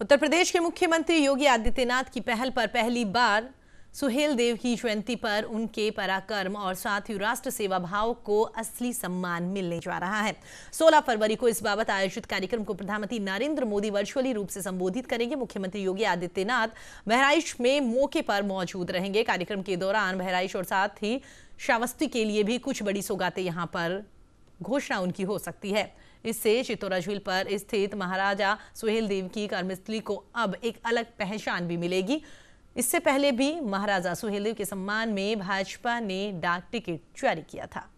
उत्तर प्रदेश के मुख्यमंत्री योगी आदित्यनाथ की पहल पर पहली बार सुहेल देव की जयंती पर उनके पराक्रम और साथ ही राष्ट्र सेवा भाव को असली सम्मान मिलने जा रहा है 16 फरवरी को इस बाबत आयोजित कार्यक्रम को प्रधानमंत्री नरेंद्र मोदी वर्चुअली रूप से संबोधित करेंगे मुख्यमंत्री योगी आदित्यनाथ बहराइच में मौके पर मौजूद रहेंगे कार्यक्रम के दौरान बहराइच और साथ ही श्रावस्ती के लिए भी कुछ बड़ी सौगातें यहाँ पर घोषणा उनकी हो सकती है इससे चित्तौरा झील पर स्थित महाराजा सुहेल देव की कर्मस्थली को अब एक अलग पहचान भी मिलेगी इससे पहले भी महाराजा सुहेल देव के सम्मान में भाजपा ने डाक टिकट जारी किया था